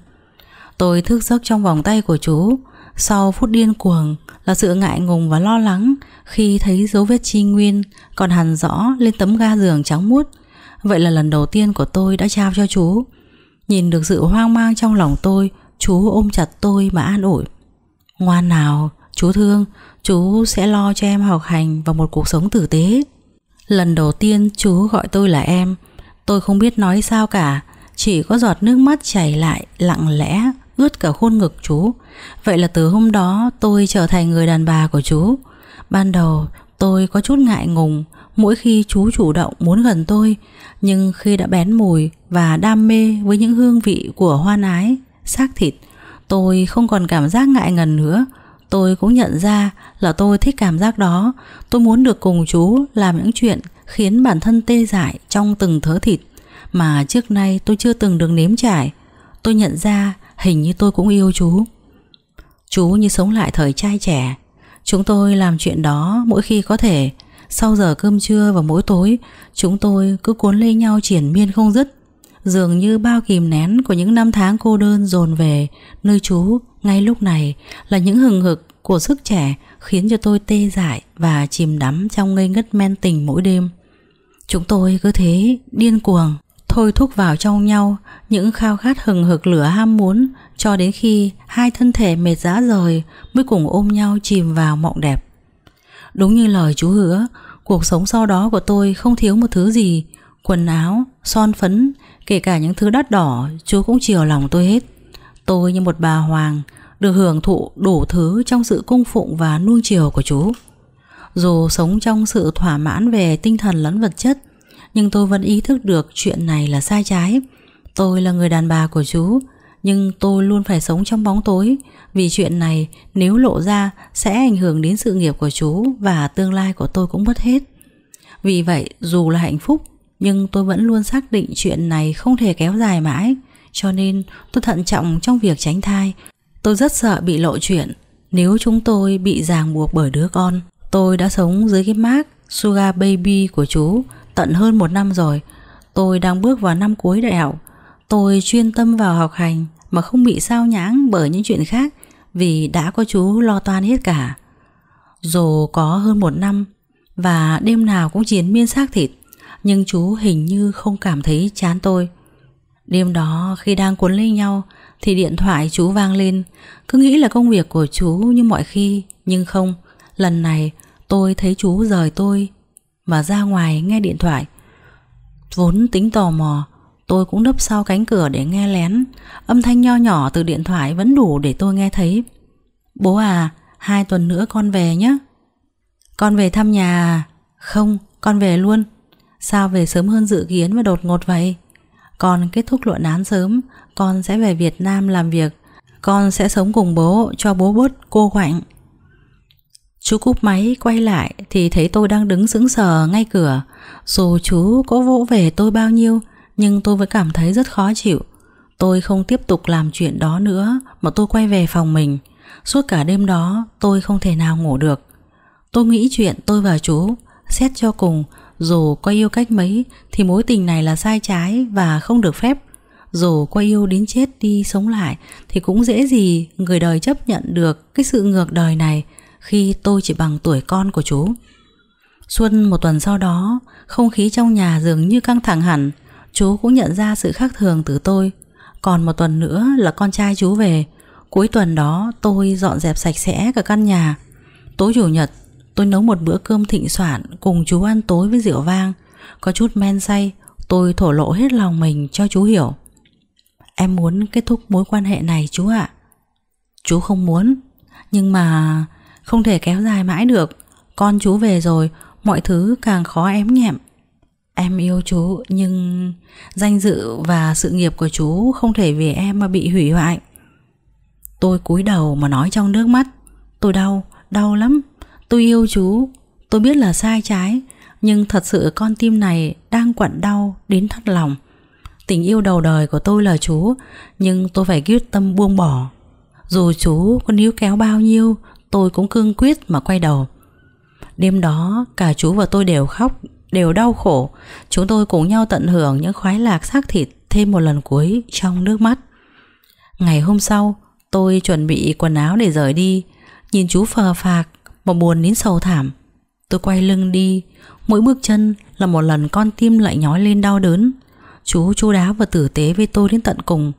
[SPEAKER 1] Tôi thức giấc trong vòng tay của chú, sau phút điên cuồng là sự ngại ngùng và lo lắng khi thấy dấu vết chi nguyên còn hằn rõ lên tấm ga giường trắng muốt. Vậy là lần đầu tiên của tôi đã trao cho chú. Nhìn được sự hoang mang trong lòng tôi, chú ôm chặt tôi mà an ủi. Ngoan nào, chú thương, chú sẽ lo cho em học hành và một cuộc sống tử tế. Lần đầu tiên chú gọi tôi là em Tôi không biết nói sao cả Chỉ có giọt nước mắt chảy lại lặng lẽ Ướt cả khuôn ngực chú Vậy là từ hôm đó tôi trở thành người đàn bà của chú Ban đầu tôi có chút ngại ngùng Mỗi khi chú chủ động muốn gần tôi Nhưng khi đã bén mùi và đam mê với những hương vị của hoa nái xác thịt Tôi không còn cảm giác ngại ngần nữa Tôi cũng nhận ra là tôi thích cảm giác đó Tôi muốn được cùng chú làm những chuyện Khiến bản thân tê dại trong từng thớ thịt Mà trước nay tôi chưa từng được nếm trải Tôi nhận ra hình như tôi cũng yêu chú Chú như sống lại thời trai trẻ Chúng tôi làm chuyện đó mỗi khi có thể Sau giờ cơm trưa và mỗi tối Chúng tôi cứ cuốn lấy nhau triển miên không dứt Dường như bao kìm nén của những năm tháng cô đơn dồn về Nơi chú ngay lúc này là những hừng hực của sức trẻ Khiến cho tôi tê dại và chìm đắm trong ngây ngất men tình mỗi đêm Chúng tôi cứ thế điên cuồng Thôi thúc vào trong nhau những khao khát hừng hực lửa ham muốn Cho đến khi hai thân thể mệt rã rời Mới cùng ôm nhau chìm vào mộng đẹp Đúng như lời chú hứa Cuộc sống sau đó của tôi không thiếu một thứ gì Quần áo, son phấn Kể cả những thứ đắt đỏ Chú cũng chiều lòng tôi hết Tôi như một bà hoàng Được hưởng thụ đủ thứ trong sự cung phụng và nuông chiều của chú Dù sống trong sự thỏa mãn về tinh thần lẫn vật chất Nhưng tôi vẫn ý thức được chuyện này là sai trái Tôi là người đàn bà của chú Nhưng tôi luôn phải sống trong bóng tối Vì chuyện này nếu lộ ra Sẽ ảnh hưởng đến sự nghiệp của chú Và tương lai của tôi cũng mất hết Vì vậy dù là hạnh phúc nhưng tôi vẫn luôn xác định chuyện này không thể kéo dài mãi Cho nên tôi thận trọng trong việc tránh thai Tôi rất sợ bị lộ chuyện Nếu chúng tôi bị ràng buộc bởi đứa con Tôi đã sống dưới cái mác suga Baby của chú Tận hơn một năm rồi Tôi đang bước vào năm cuối đại học Tôi chuyên tâm vào học hành Mà không bị sao nhãng bởi những chuyện khác Vì đã có chú lo toan hết cả Dù có hơn một năm Và đêm nào cũng chiến miên xác thịt nhưng chú hình như không cảm thấy chán tôi Đêm đó khi đang cuốn lấy nhau Thì điện thoại chú vang lên Cứ nghĩ là công việc của chú như mọi khi Nhưng không Lần này tôi thấy chú rời tôi Và ra ngoài nghe điện thoại Vốn tính tò mò Tôi cũng đấp sau cánh cửa để nghe lén Âm thanh nho nhỏ từ điện thoại Vẫn đủ để tôi nghe thấy Bố à Hai tuần nữa con về nhé Con về thăm nhà à? Không con về luôn Sao về sớm hơn dự kiến và đột ngột vậy? Con kết thúc luận án sớm, con sẽ về Việt Nam làm việc. Con sẽ sống cùng bố cho bố bớt cô quạnh. Chú cúp máy quay lại thì thấy tôi đang đứng sững sờ ngay cửa. Dù chú có vỗ về tôi bao nhiêu nhưng tôi vẫn cảm thấy rất khó chịu. Tôi không tiếp tục làm chuyện đó nữa mà tôi quay về phòng mình. Suốt cả đêm đó tôi không thể nào ngủ được. Tôi nghĩ chuyện tôi và chú xét cho cùng dù có yêu cách mấy Thì mối tình này là sai trái Và không được phép Dù có yêu đến chết đi sống lại Thì cũng dễ gì người đời chấp nhận được Cái sự ngược đời này Khi tôi chỉ bằng tuổi con của chú Xuân một tuần sau đó Không khí trong nhà dường như căng thẳng hẳn Chú cũng nhận ra sự khác thường từ tôi Còn một tuần nữa là con trai chú về Cuối tuần đó tôi dọn dẹp sạch sẽ cả căn nhà Tối chủ nhật Tôi nấu một bữa cơm thịnh soạn Cùng chú ăn tối với rượu vang Có chút men say Tôi thổ lộ hết lòng mình cho chú hiểu Em muốn kết thúc mối quan hệ này chú ạ Chú không muốn Nhưng mà không thể kéo dài mãi được Con chú về rồi Mọi thứ càng khó ém nhẹm Em yêu chú nhưng danh dự và sự nghiệp của chú không thể vì em mà bị hủy hoại. Tôi cúi đầu mà nói trong nước mắt. Tôi đau, đau lắm. Tôi yêu chú, tôi biết là sai trái, nhưng thật sự con tim này đang quặn đau đến thắt lòng. Tình yêu đầu đời của tôi là chú, nhưng tôi phải quyết tâm buông bỏ. Dù chú có níu kéo bao nhiêu, tôi cũng cương quyết mà quay đầu. Đêm đó, cả chú và tôi đều khóc, đều đau khổ. Chúng tôi cùng nhau tận hưởng những khoái lạc xác thịt thêm một lần cuối trong nước mắt. Ngày hôm sau, tôi chuẩn bị quần áo để rời đi. Nhìn chú phờ phạc mà buồn đến sầu thảm. Tôi quay lưng đi, mỗi bước chân là một lần con tim lại nhói lên đau đớn. Chú chú đáo và tử tế với tôi đến tận cùng.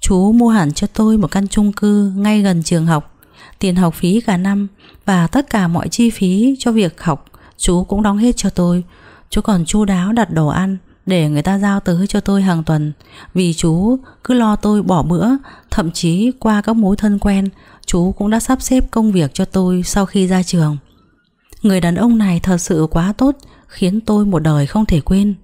[SPEAKER 1] Chú mua hẳn cho tôi một căn chung cư ngay gần trường học, tiền học phí cả năm và tất cả mọi chi phí cho việc học chú cũng đóng hết cho tôi. Chú còn chu đáo đặt đồ ăn để người ta giao tới cho tôi hàng tuần vì chú cứ lo tôi bỏ bữa, thậm chí qua các mối thân quen, chú cũng đã sắp xếp công việc cho tôi sau khi ra trường. Người đàn ông này thật sự quá tốt, khiến tôi một đời không thể quên.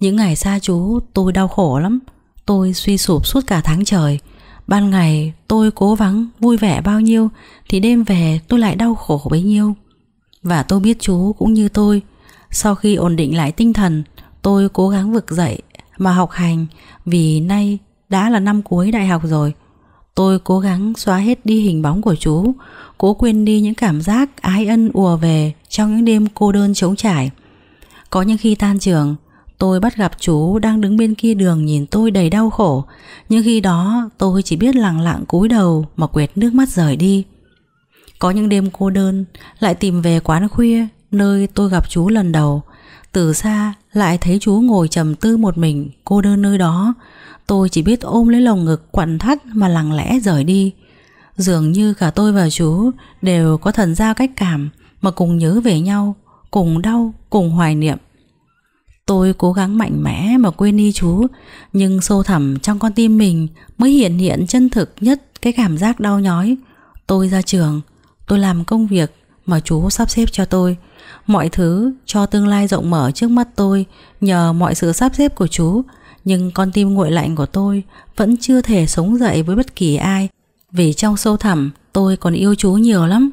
[SPEAKER 1] Những ngày xa chú, tôi đau khổ lắm. Tôi suy sụp suốt cả tháng trời. Ban ngày tôi cố gắng vui vẻ bao nhiêu thì đêm về tôi lại đau khổ bấy nhiêu. Và tôi biết chú cũng như tôi, sau khi ổn định lại tinh thần, tôi cố gắng vực dậy mà học hành vì nay đã là năm cuối đại học rồi. Tôi cố gắng xóa hết đi hình bóng của chú, cố quên đi những cảm giác ái ân ùa về trong những đêm cô đơn trống trải. Có những khi tan trường, tôi bắt gặp chú đang đứng bên kia đường nhìn tôi đầy đau khổ, nhưng khi đó tôi chỉ biết lặng lặng cúi đầu mà quệt nước mắt rời đi. Có những đêm cô đơn lại tìm về quán khuya nơi tôi gặp chú lần đầu, từ xa lại thấy chú ngồi trầm tư một mình cô đơn nơi đó Tôi chỉ biết ôm lấy lồng ngực quặn thắt mà lặng lẽ rời đi Dường như cả tôi và chú đều có thần giao cách cảm Mà cùng nhớ về nhau, cùng đau, cùng hoài niệm Tôi cố gắng mạnh mẽ mà quên đi chú Nhưng sâu thẳm trong con tim mình Mới hiện hiện chân thực nhất cái cảm giác đau nhói Tôi ra trường Tôi làm công việc mà chú sắp xếp cho tôi Mọi thứ cho tương lai rộng mở trước mắt tôi Nhờ mọi sự sắp xếp của chú Chú nhưng con tim nguội lạnh của tôi Vẫn chưa thể sống dậy với bất kỳ ai Vì trong sâu thẳm tôi còn yêu chú nhiều lắm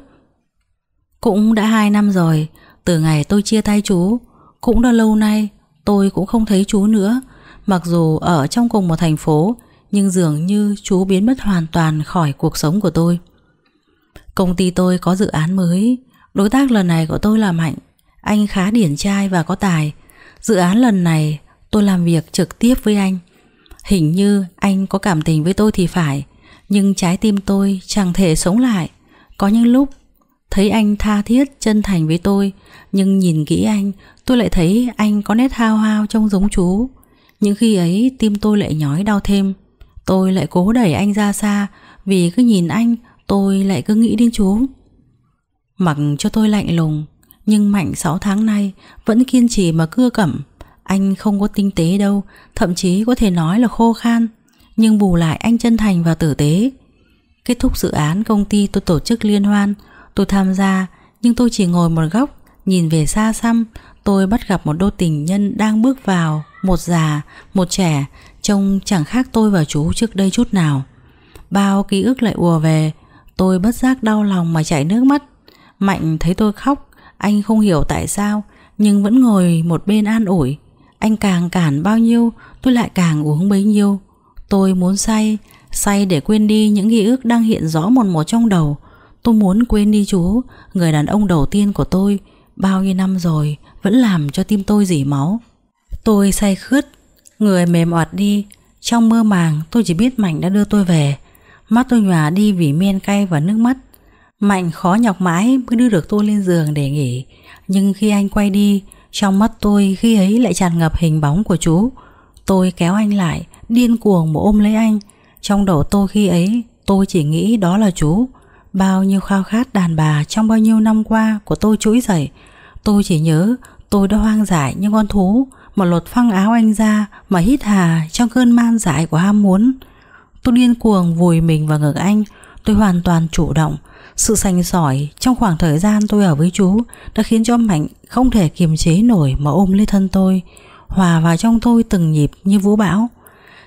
[SPEAKER 1] Cũng đã hai năm rồi Từ ngày tôi chia tay chú Cũng đã lâu nay Tôi cũng không thấy chú nữa Mặc dù ở trong cùng một thành phố Nhưng dường như chú biến mất hoàn toàn khỏi cuộc sống của tôi Công ty tôi có dự án mới Đối tác lần này của tôi là Mạnh Anh khá điển trai và có tài Dự án lần này tôi làm việc trực tiếp với anh. Hình như anh có cảm tình với tôi thì phải, nhưng trái tim tôi chẳng thể sống lại. Có những lúc thấy anh tha thiết chân thành với tôi, nhưng nhìn kỹ anh, tôi lại thấy anh có nét hao hao trong giống chú. Những khi ấy tim tôi lại nhói đau thêm. Tôi lại cố đẩy anh ra xa, vì cứ nhìn anh tôi lại cứ nghĩ đến chú. Mặc cho tôi lạnh lùng, nhưng Mạnh 6 tháng nay vẫn kiên trì mà cưa cẩm anh không có tinh tế đâu, thậm chí có thể nói là khô khan, nhưng bù lại anh chân thành và tử tế. Kết thúc dự án công ty tôi tổ chức liên hoan, tôi tham gia nhưng tôi chỉ ngồi một góc, nhìn về xa xăm, tôi bắt gặp một đôi tình nhân đang bước vào, một già, một trẻ, trông chẳng khác tôi và chú trước đây chút nào. Bao ký ức lại ùa về, tôi bất giác đau lòng mà chảy nước mắt. Mạnh thấy tôi khóc, anh không hiểu tại sao, nhưng vẫn ngồi một bên an ủi. Anh càng cản bao nhiêu Tôi lại càng uống bấy nhiêu Tôi muốn say Say để quên đi những ký ức đang hiện rõ một một trong đầu Tôi muốn quên đi chú Người đàn ông đầu tiên của tôi Bao nhiêu năm rồi Vẫn làm cho tim tôi dỉ máu Tôi say khướt Người mềm oặt đi Trong mơ màng tôi chỉ biết Mạnh đã đưa tôi về Mắt tôi nhòa đi vì men cay và nước mắt Mạnh khó nhọc mãi mới đưa được tôi lên giường để nghỉ Nhưng khi anh quay đi trong mắt tôi khi ấy lại tràn ngập hình bóng của chú Tôi kéo anh lại Điên cuồng mà ôm lấy anh Trong đầu tôi khi ấy Tôi chỉ nghĩ đó là chú Bao nhiêu khao khát đàn bà trong bao nhiêu năm qua Của tôi trỗi dậy Tôi chỉ nhớ tôi đã hoang dại như con thú Mà lột phăng áo anh ra Mà hít hà trong cơn man dại của ham muốn Tôi điên cuồng vùi mình vào ngực anh Tôi hoàn toàn chủ động sự sành sỏi trong khoảng thời gian tôi ở với chú đã khiến cho Mạnh không thể kiềm chế nổi mà ôm lấy thân tôi, hòa vào trong tôi từng nhịp như vũ bão.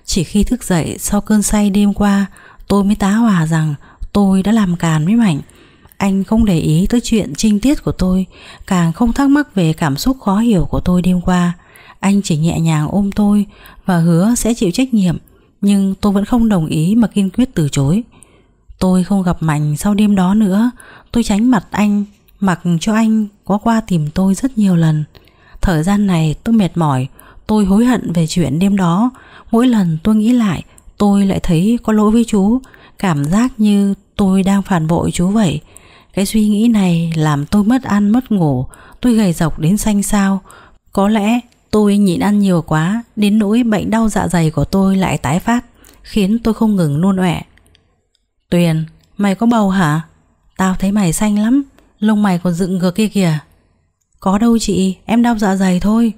[SPEAKER 1] Chỉ khi thức dậy sau cơn say đêm qua, tôi mới tá hòa rằng tôi đã làm càn với Mạnh. Anh không để ý tới chuyện trinh tiết của tôi, càng không thắc mắc về cảm xúc khó hiểu của tôi đêm qua. Anh chỉ nhẹ nhàng ôm tôi và hứa sẽ chịu trách nhiệm, nhưng tôi vẫn không đồng ý mà kiên quyết từ chối. Tôi không gặp Mạnh sau đêm đó nữa Tôi tránh mặt anh Mặc cho anh có qua tìm tôi rất nhiều lần Thời gian này tôi mệt mỏi Tôi hối hận về chuyện đêm đó Mỗi lần tôi nghĩ lại Tôi lại thấy có lỗi với chú Cảm giác như tôi đang phản bội chú vậy Cái suy nghĩ này làm tôi mất ăn mất ngủ Tôi gầy dọc đến xanh xao Có lẽ tôi nhịn ăn nhiều quá Đến nỗi bệnh đau dạ dày của tôi lại tái phát Khiến tôi không ngừng nôn ọe Tuyền, mày có bầu hả? Tao thấy mày xanh lắm, lông mày còn dựng ngược kia kìa. Có đâu chị, em đau dạ dày thôi.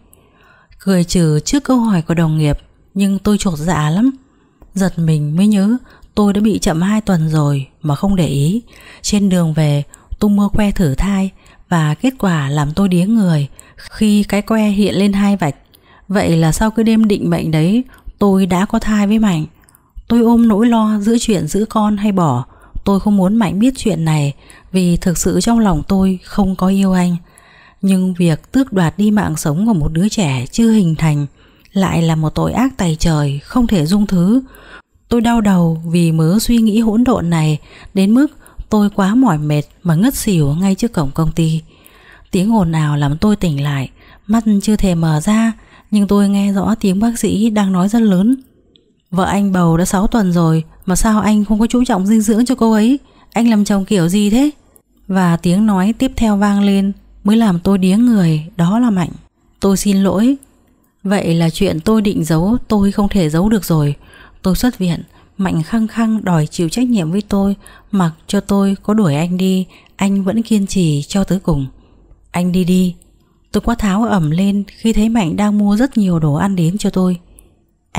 [SPEAKER 1] Cười trừ trước câu hỏi của đồng nghiệp, nhưng tôi chột dạ lắm. Giật mình mới nhớ tôi đã bị chậm 2 tuần rồi mà không để ý. Trên đường về, tôi mua que thử thai và kết quả làm tôi điếng người khi cái que hiện lên hai vạch. Vậy là sau cái đêm định mệnh đấy, tôi đã có thai với Mạnh. Tôi ôm nỗi lo giữ chuyện giữ con hay bỏ Tôi không muốn Mạnh biết chuyện này Vì thực sự trong lòng tôi không có yêu anh Nhưng việc tước đoạt đi mạng sống của một đứa trẻ chưa hình thành Lại là một tội ác tày trời Không thể dung thứ Tôi đau đầu vì mớ suy nghĩ hỗn độn này Đến mức tôi quá mỏi mệt Mà ngất xỉu ngay trước cổng công ty Tiếng ồn nào làm tôi tỉnh lại Mắt chưa thể mở ra Nhưng tôi nghe rõ tiếng bác sĩ đang nói rất lớn Vợ anh bầu đã 6 tuần rồi Mà sao anh không có chú trọng dinh dưỡng cho cô ấy Anh làm chồng kiểu gì thế Và tiếng nói tiếp theo vang lên Mới làm tôi điếng người Đó là Mạnh Tôi xin lỗi Vậy là chuyện tôi định giấu Tôi không thể giấu được rồi Tôi xuất viện Mạnh khăng khăng đòi chịu trách nhiệm với tôi Mặc cho tôi có đuổi anh đi Anh vẫn kiên trì cho tới cùng Anh đi đi Tôi quá tháo ẩm lên khi thấy Mạnh đang mua rất nhiều đồ ăn đến cho tôi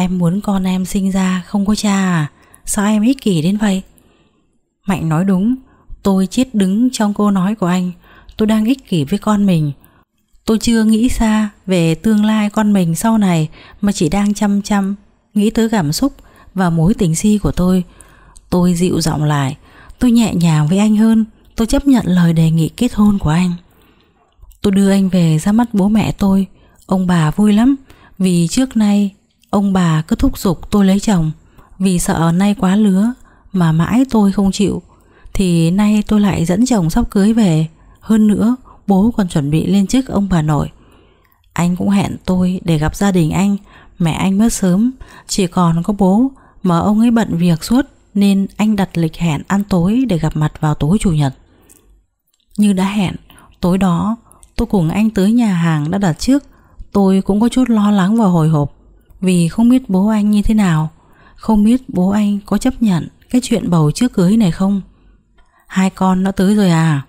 [SPEAKER 1] Em muốn con em sinh ra không có cha à Sao em ích kỷ đến vậy Mạnh nói đúng Tôi chết đứng trong câu nói của anh Tôi đang ích kỷ với con mình Tôi chưa nghĩ xa về tương lai con mình sau này Mà chỉ đang chăm chăm Nghĩ tới cảm xúc và mối tình si của tôi Tôi dịu giọng lại Tôi nhẹ nhàng với anh hơn Tôi chấp nhận lời đề nghị kết hôn của anh Tôi đưa anh về ra mắt bố mẹ tôi Ông bà vui lắm Vì trước nay Ông bà cứ thúc giục tôi lấy chồng Vì sợ nay quá lứa Mà mãi tôi không chịu Thì nay tôi lại dẫn chồng sắp cưới về Hơn nữa bố còn chuẩn bị lên chức ông bà nội Anh cũng hẹn tôi để gặp gia đình anh Mẹ anh mất sớm Chỉ còn có bố Mà ông ấy bận việc suốt Nên anh đặt lịch hẹn ăn tối để gặp mặt vào tối chủ nhật Như đã hẹn Tối đó tôi cùng anh tới nhà hàng đã đặt trước Tôi cũng có chút lo lắng và hồi hộp vì không biết bố anh như thế nào, không biết bố anh có chấp nhận cái chuyện bầu trước cưới này không. Hai con nó tới rồi à?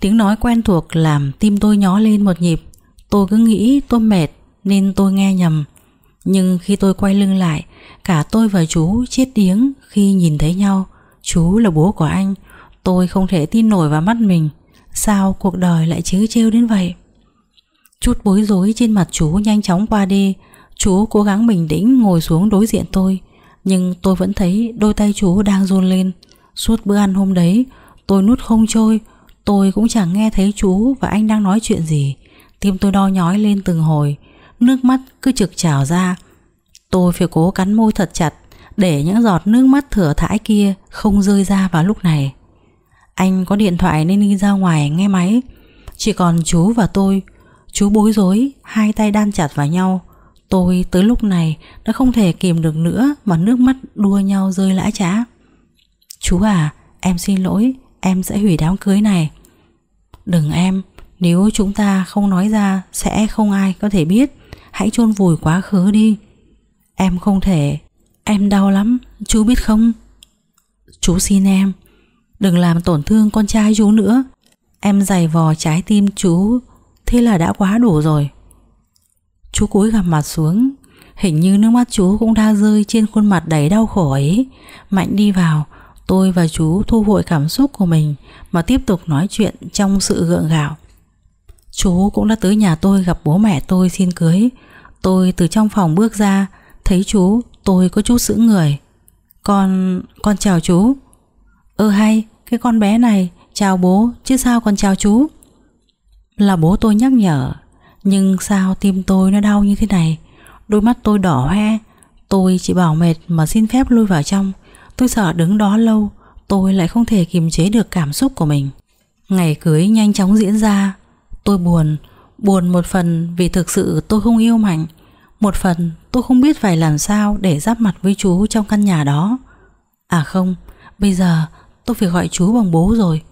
[SPEAKER 1] Tiếng nói quen thuộc làm tim tôi nhó lên một nhịp. Tôi cứ nghĩ tôi mệt nên tôi nghe nhầm. Nhưng khi tôi quay lưng lại, cả tôi và chú chết tiếng khi nhìn thấy nhau. Chú là bố của anh, tôi không thể tin nổi vào mắt mình. Sao cuộc đời lại chứ trêu đến vậy? Chút bối rối trên mặt chú nhanh chóng qua đi Chú cố gắng bình tĩnh ngồi xuống đối diện tôi Nhưng tôi vẫn thấy đôi tay chú đang run lên Suốt bữa ăn hôm đấy Tôi nuốt không trôi Tôi cũng chẳng nghe thấy chú và anh đang nói chuyện gì Tim tôi đo nhói lên từng hồi Nước mắt cứ trực trào ra Tôi phải cố cắn môi thật chặt Để những giọt nước mắt thửa thải kia Không rơi ra vào lúc này Anh có điện thoại nên đi ra ngoài nghe máy Chỉ còn chú và tôi Chú bối rối Hai tay đan chặt vào nhau Tôi tới lúc này đã không thể kìm được nữa mà nước mắt đua nhau rơi lã trã. Chú à, em xin lỗi, em sẽ hủy đám cưới này. Đừng em, nếu chúng ta không nói ra sẽ không ai có thể biết. Hãy chôn vùi quá khứ đi. Em không thể, em đau lắm, chú biết không? Chú xin em, đừng làm tổn thương con trai chú nữa. Em giày vò trái tim chú, thế là đã quá đủ rồi. Chú cúi gặp mặt xuống Hình như nước mắt chú cũng đang rơi trên khuôn mặt đầy đau khổ ấy Mạnh đi vào Tôi và chú thu hồi cảm xúc của mình Mà tiếp tục nói chuyện trong sự gượng gạo Chú cũng đã tới nhà tôi gặp bố mẹ tôi xin cưới Tôi từ trong phòng bước ra Thấy chú tôi có chút sững người Con... con chào chú Ơ hay Cái con bé này chào bố chứ sao con chào chú Là bố tôi nhắc nhở nhưng sao tim tôi nó đau như thế này Đôi mắt tôi đỏ hoe Tôi chỉ bảo mệt mà xin phép lui vào trong Tôi sợ đứng đó lâu Tôi lại không thể kiềm chế được cảm xúc của mình Ngày cưới nhanh chóng diễn ra Tôi buồn Buồn một phần vì thực sự tôi không yêu Mạnh Một phần tôi không biết phải làm sao Để giáp mặt với chú trong căn nhà đó À không Bây giờ tôi phải gọi chú bằng bố rồi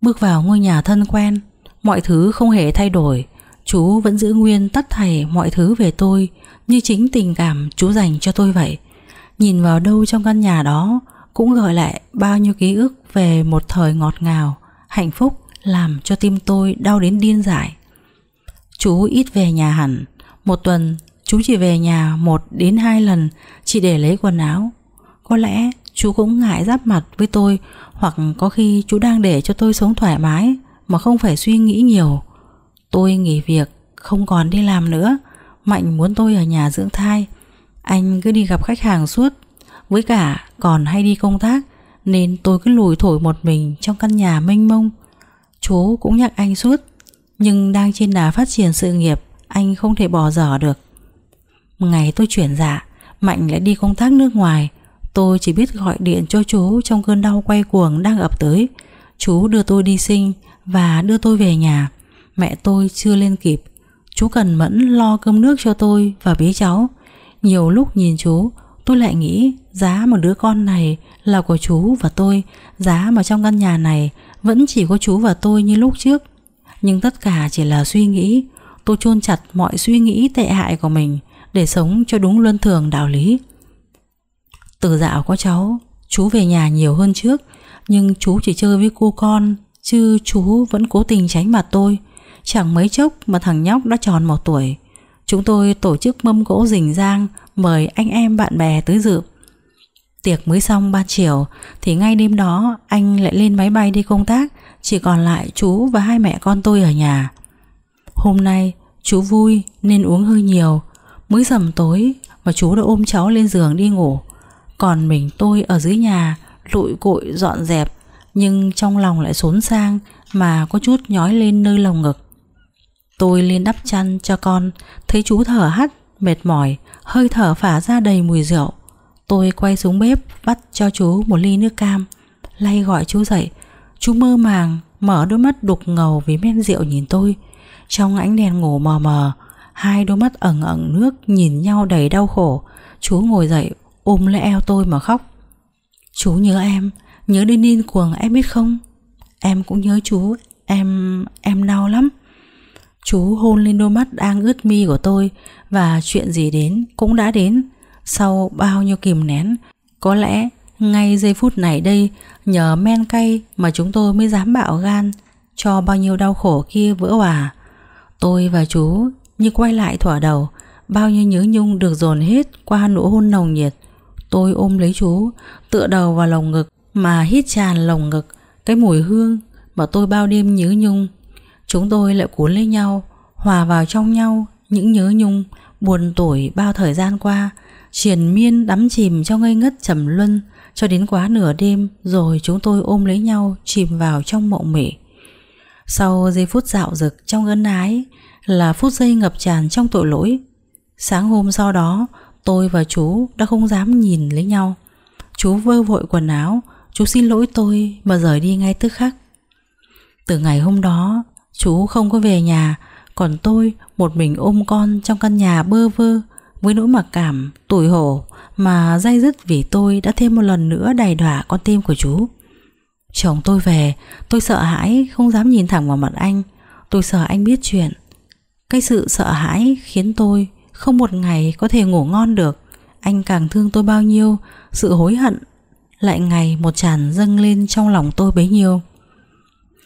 [SPEAKER 1] Bước vào ngôi nhà thân quen Mọi thứ không hề thay đổi Chú vẫn giữ nguyên tất thảy mọi thứ về tôi Như chính tình cảm chú dành cho tôi vậy Nhìn vào đâu trong căn nhà đó Cũng gợi lại bao nhiêu ký ức về một thời ngọt ngào Hạnh phúc làm cho tim tôi đau đến điên dại Chú ít về nhà hẳn Một tuần chú chỉ về nhà một đến hai lần Chỉ để lấy quần áo Có lẽ chú cũng ngại giáp mặt với tôi Hoặc có khi chú đang để cho tôi sống thoải mái Mà không phải suy nghĩ nhiều Tôi nghỉ việc, không còn đi làm nữa. Mạnh muốn tôi ở nhà dưỡng thai. Anh cứ đi gặp khách hàng suốt. Với cả còn hay đi công tác nên tôi cứ lùi thổi một mình trong căn nhà mênh mông. Chú cũng nhắc anh suốt, nhưng đang trên đà phát triển sự nghiệp, anh không thể bỏ dở được. Ngày tôi chuyển dạ, Mạnh lại đi công tác nước ngoài, tôi chỉ biết gọi điện cho chú trong cơn đau quay cuồng đang ập tới. Chú đưa tôi đi sinh và đưa tôi về nhà mẹ tôi chưa lên kịp Chú cần mẫn lo cơm nước cho tôi và bé cháu Nhiều lúc nhìn chú Tôi lại nghĩ giá một đứa con này là của chú và tôi Giá mà trong căn nhà này vẫn chỉ có chú và tôi như lúc trước Nhưng tất cả chỉ là suy nghĩ Tôi chôn chặt mọi suy nghĩ tệ hại của mình Để sống cho đúng luân thường đạo lý Từ dạo có cháu Chú về nhà nhiều hơn trước Nhưng chú chỉ chơi với cô con Chứ chú vẫn cố tình tránh mặt tôi Chẳng mấy chốc mà thằng nhóc đã tròn một tuổi Chúng tôi tổ chức mâm cỗ rình rang Mời anh em bạn bè tới dự Tiệc mới xong 3 chiều Thì ngay đêm đó anh lại lên máy bay đi công tác Chỉ còn lại chú và hai mẹ con tôi ở nhà Hôm nay chú vui nên uống hơi nhiều Mới dầm tối mà chú đã ôm cháu lên giường đi ngủ Còn mình tôi ở dưới nhà Lụi cội dọn dẹp Nhưng trong lòng lại xốn sang Mà có chút nhói lên nơi lồng ngực Tôi lên đắp chăn cho con Thấy chú thở hắt, mệt mỏi Hơi thở phả ra đầy mùi rượu Tôi quay xuống bếp Bắt cho chú một ly nước cam Lay gọi chú dậy Chú mơ màng, mở đôi mắt đục ngầu Vì men rượu nhìn tôi Trong ánh đèn ngủ mờ mờ Hai đôi mắt ẩn ẩn nước nhìn nhau đầy đau khổ Chú ngồi dậy ôm lấy eo tôi mà khóc Chú nhớ em Nhớ đến điên cuồng em biết không Em cũng nhớ chú Em... em đau lắm Chú hôn lên đôi mắt đang ướt mi của tôi Và chuyện gì đến cũng đã đến Sau bao nhiêu kìm nén Có lẽ ngay giây phút này đây Nhờ men cay mà chúng tôi mới dám bạo gan Cho bao nhiêu đau khổ kia vỡ hòa Tôi và chú như quay lại thỏa đầu Bao nhiêu nhớ nhung được dồn hết qua nụ hôn nồng nhiệt Tôi ôm lấy chú Tựa đầu vào lồng ngực Mà hít tràn lồng ngực Cái mùi hương mà tôi bao đêm nhớ nhung Chúng tôi lại cuốn lấy nhau Hòa vào trong nhau Những nhớ nhung Buồn tủi bao thời gian qua Triển miên đắm chìm trong ngây ngất trầm luân Cho đến quá nửa đêm Rồi chúng tôi ôm lấy nhau Chìm vào trong mộng mị Sau giây phút dạo dực trong ân ái Là phút giây ngập tràn trong tội lỗi Sáng hôm sau đó Tôi và chú đã không dám nhìn lấy nhau Chú vơ vội quần áo Chú xin lỗi tôi mà rời đi ngay tức khắc Từ ngày hôm đó Chú không có về nhà Còn tôi một mình ôm con trong căn nhà bơ vơ Với nỗi mặc cảm, tủi hổ Mà dây dứt vì tôi đã thêm một lần nữa đầy đọa con tim của chú Chồng tôi về Tôi sợ hãi không dám nhìn thẳng vào mặt anh Tôi sợ anh biết chuyện Cái sự sợ hãi khiến tôi Không một ngày có thể ngủ ngon được Anh càng thương tôi bao nhiêu Sự hối hận Lại ngày một tràn dâng lên trong lòng tôi bấy nhiêu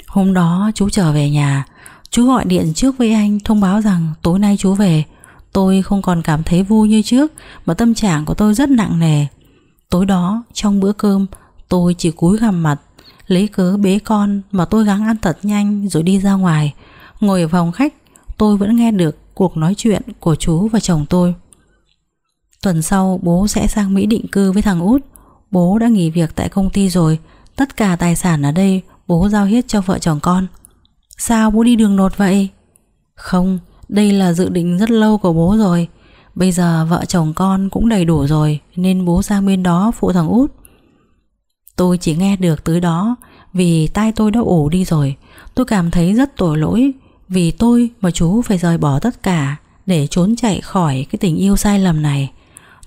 [SPEAKER 1] Hôm đó chú trở về nhà Chú gọi điện trước với anh thông báo rằng tối nay chú về Tôi không còn cảm thấy vui như trước Mà tâm trạng của tôi rất nặng nề Tối đó trong bữa cơm Tôi chỉ cúi gằm mặt Lấy cớ bế con mà tôi gắng ăn thật nhanh Rồi đi ra ngoài Ngồi ở phòng khách tôi vẫn nghe được Cuộc nói chuyện của chú và chồng tôi Tuần sau bố sẽ sang Mỹ định cư với thằng út Bố đã nghỉ việc tại công ty rồi Tất cả tài sản ở đây Bố giao hết cho vợ chồng con Sao bố đi đường nột vậy Không Đây là dự định rất lâu của bố rồi Bây giờ vợ chồng con cũng đầy đủ rồi Nên bố sang bên đó phụ thằng út Tôi chỉ nghe được tới đó Vì tai tôi đã ủ đi rồi Tôi cảm thấy rất tội lỗi Vì tôi mà chú phải rời bỏ tất cả Để trốn chạy khỏi cái tình yêu sai lầm này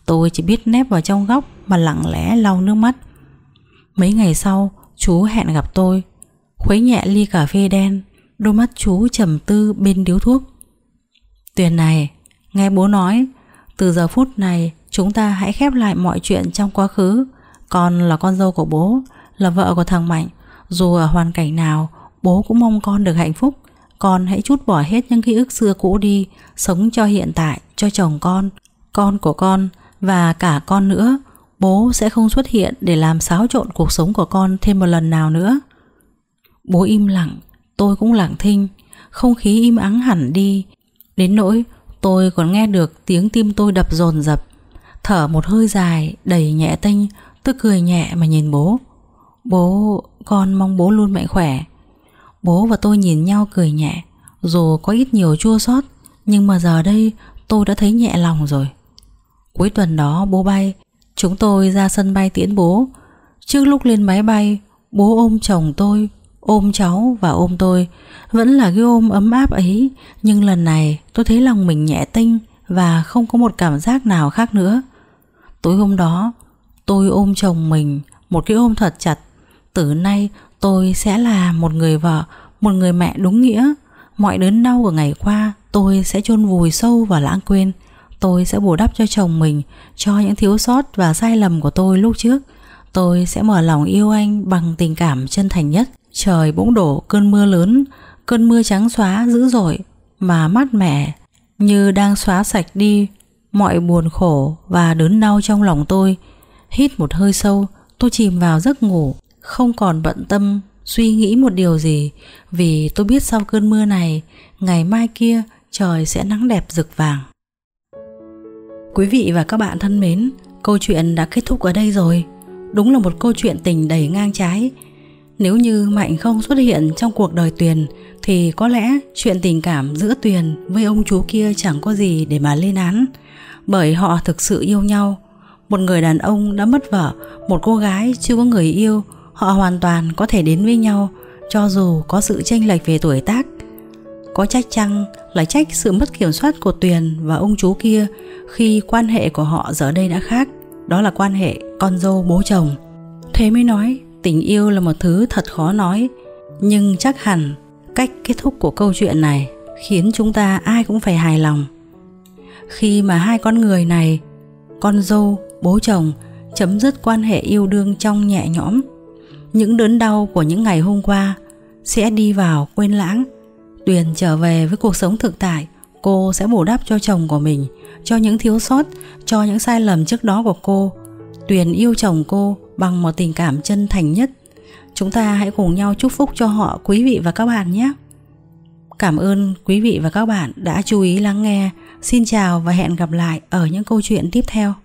[SPEAKER 1] Tôi chỉ biết nép vào trong góc Mà lặng lẽ lau nước mắt Mấy ngày sau Chú hẹn gặp tôi Khuấy nhẹ ly cà phê đen Đôi mắt chú trầm tư bên điếu thuốc Tuyền này Nghe bố nói Từ giờ phút này chúng ta hãy khép lại mọi chuyện trong quá khứ Con là con dâu của bố Là vợ của thằng Mạnh Dù ở hoàn cảnh nào Bố cũng mong con được hạnh phúc Con hãy chút bỏ hết những ký ức xưa cũ đi Sống cho hiện tại, cho chồng con Con của con Và cả con nữa Bố sẽ không xuất hiện để làm xáo trộn cuộc sống của con thêm một lần nào nữa Bố im lặng, tôi cũng lặng thinh, không khí im ắng hẳn đi, đến nỗi tôi còn nghe được tiếng tim tôi đập dồn dập. Thở một hơi dài, đầy nhẹ tinh tôi cười nhẹ mà nhìn bố. Bố, con mong bố luôn mạnh khỏe. Bố và tôi nhìn nhau cười nhẹ, dù có ít nhiều chua xót, nhưng mà giờ đây tôi đã thấy nhẹ lòng rồi. Cuối tuần đó bố bay, chúng tôi ra sân bay tiễn bố. Trước lúc lên máy bay, bố ôm chồng tôi Ôm cháu và ôm tôi Vẫn là cái ôm ấm áp ấy Nhưng lần này tôi thấy lòng mình nhẹ tinh Và không có một cảm giác nào khác nữa Tối hôm đó Tôi ôm chồng mình Một cái ôm thật chặt Từ nay tôi sẽ là một người vợ Một người mẹ đúng nghĩa Mọi đớn đau của ngày qua Tôi sẽ chôn vùi sâu và lãng quên Tôi sẽ bù đắp cho chồng mình Cho những thiếu sót và sai lầm của tôi lúc trước Tôi sẽ mở lòng yêu anh bằng tình cảm chân thành nhất Trời bỗng đổ cơn mưa lớn Cơn mưa trắng xóa dữ dội Mà mát mẻ Như đang xóa sạch đi Mọi buồn khổ và đớn đau trong lòng tôi Hít một hơi sâu Tôi chìm vào giấc ngủ Không còn bận tâm suy nghĩ một điều gì Vì tôi biết sau cơn mưa này Ngày mai kia trời sẽ nắng đẹp rực vàng Quý vị và các bạn thân mến Câu chuyện đã kết thúc ở đây rồi Đúng là một câu chuyện tình đầy ngang trái nếu như Mạnh không xuất hiện trong cuộc đời Tuyền thì có lẽ chuyện tình cảm giữa Tuyền với ông chú kia chẳng có gì để mà lên án bởi họ thực sự yêu nhau. Một người đàn ông đã mất vợ, một cô gái chưa có người yêu, họ hoàn toàn có thể đến với nhau cho dù có sự chênh lệch về tuổi tác. Có trách chăng là trách sự mất kiểm soát của Tuyền và ông chú kia khi quan hệ của họ giờ đây đã khác, đó là quan hệ con dâu bố chồng. Thế mới nói tình yêu là một thứ thật khó nói nhưng chắc hẳn cách kết thúc của câu chuyện này khiến chúng ta ai cũng phải hài lòng khi mà hai con người này con dâu bố chồng chấm dứt quan hệ yêu đương trong nhẹ nhõm những đớn đau của những ngày hôm qua sẽ đi vào quên lãng tuyền trở về với cuộc sống thực tại cô sẽ bù đắp cho chồng của mình cho những thiếu sót cho những sai lầm trước đó của cô tuyền yêu chồng cô bằng một tình cảm chân thành nhất. Chúng ta hãy cùng nhau chúc phúc cho họ quý vị và các bạn nhé. Cảm ơn quý vị và các bạn đã chú ý lắng nghe. Xin chào và hẹn gặp lại ở những câu chuyện tiếp theo.